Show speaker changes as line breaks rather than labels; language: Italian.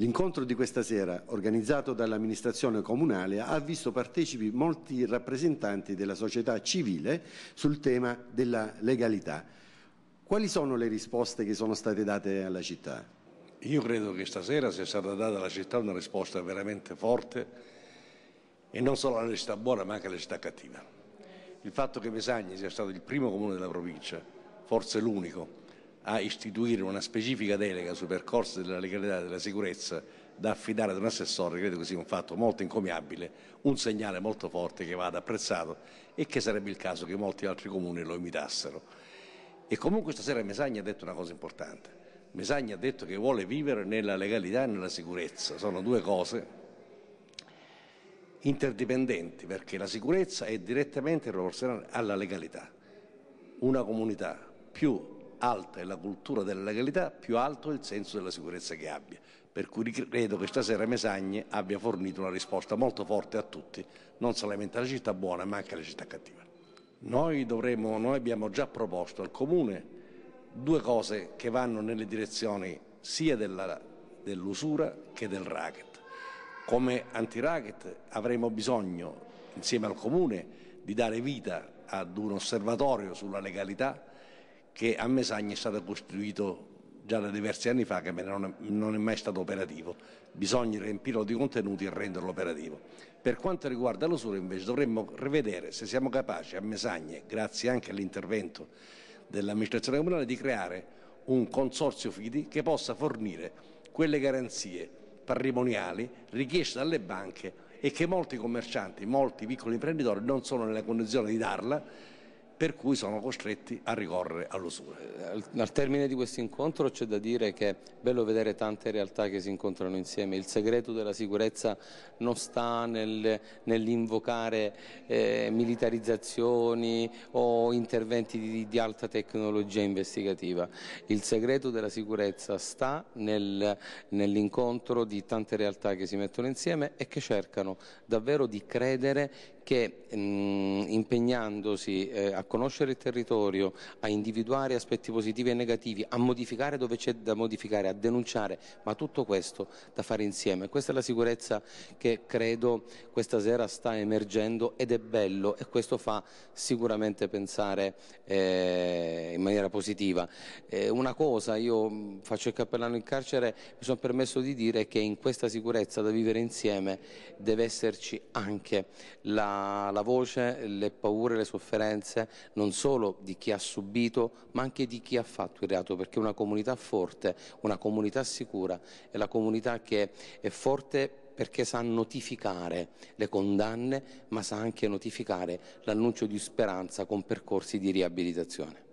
L'incontro di questa sera, organizzato dall'amministrazione comunale, ha visto partecipi molti rappresentanti della società civile sul tema della legalità. Quali sono le risposte che sono state date alla città? Io credo che stasera sia stata data alla città una risposta veramente forte e non solo alla città buona ma anche alla città cattiva. Il fatto che Mesagni sia stato il primo comune della provincia, forse l'unico, a istituire una specifica delega sui percorsi della legalità e della sicurezza da affidare ad un assessore credo che sia un fatto molto incomiabile, un segnale molto forte che vada apprezzato e che sarebbe il caso che molti altri comuni lo imitassero. E comunque stasera Mesagni ha detto una cosa importante. Mesagni ha detto che vuole vivere nella legalità e nella sicurezza, sono due cose interdipendenti perché la sicurezza è direttamente proporzionale alla legalità. Una comunità più alta è la cultura della legalità, più alto è il senso della sicurezza che abbia. Per cui credo che stasera Mesagne abbia fornito una risposta molto forte a tutti, non solamente alla città buona ma anche alla città cattiva. Noi, dovremo, noi abbiamo già proposto al Comune due cose che vanno nelle direzioni sia dell'usura che del racket. Come anti-racket avremo bisogno, insieme al Comune, di dare vita ad un osservatorio sulla legalità che a Mesagna è stato costruito già da diversi anni fa che non è, non è mai stato operativo. Bisogna riempirlo di contenuti e renderlo operativo. Per quanto riguarda l'usura invece dovremmo rivedere se siamo capaci a Mesagne, grazie anche all'intervento dell'amministrazione comunale, di creare un consorzio FIDI che possa fornire quelle garanzie patrimoniali richieste dalle banche e che molti commercianti, molti piccoli imprenditori non sono nella condizione di darla per cui sono
costretti a ricorrere all'usura. Al termine di questo incontro c'è da dire che è bello vedere tante realtà che si incontrano insieme. Il segreto della sicurezza non sta nel, nell'invocare eh, militarizzazioni o interventi di, di, alta tecnologia investigativa. Il segreto della sicurezza sta nel, nell'incontro di tante realtà che si mettono insieme e che cercano davvero di credere che mh, mm, impegnandosi eh, a conoscere il territorio, a individuare aspetti positivi e negativi, a modificare dove c'è da modificare, a denunciare, ma tutto questo da fare insieme. Questa è la sicurezza che credo questa sera sta emergendo ed è bello e questo fa sicuramente pensare eh, in maniera positiva. Eh, una cosa, io mm, faccio il cappellano in carcere, mi sono permesso di dire che in questa sicurezza da vivere insieme deve esserci anche la la, voce, le paure, le sofferenze non solo di chi ha subito ma anche di chi ha fatto il reato perché una comunità forte, una comunità sicura è la comunità che è forte perché sa notificare le condanne, ma sa anche notificare l'annuncio di speranza con percorsi di riabilitazione.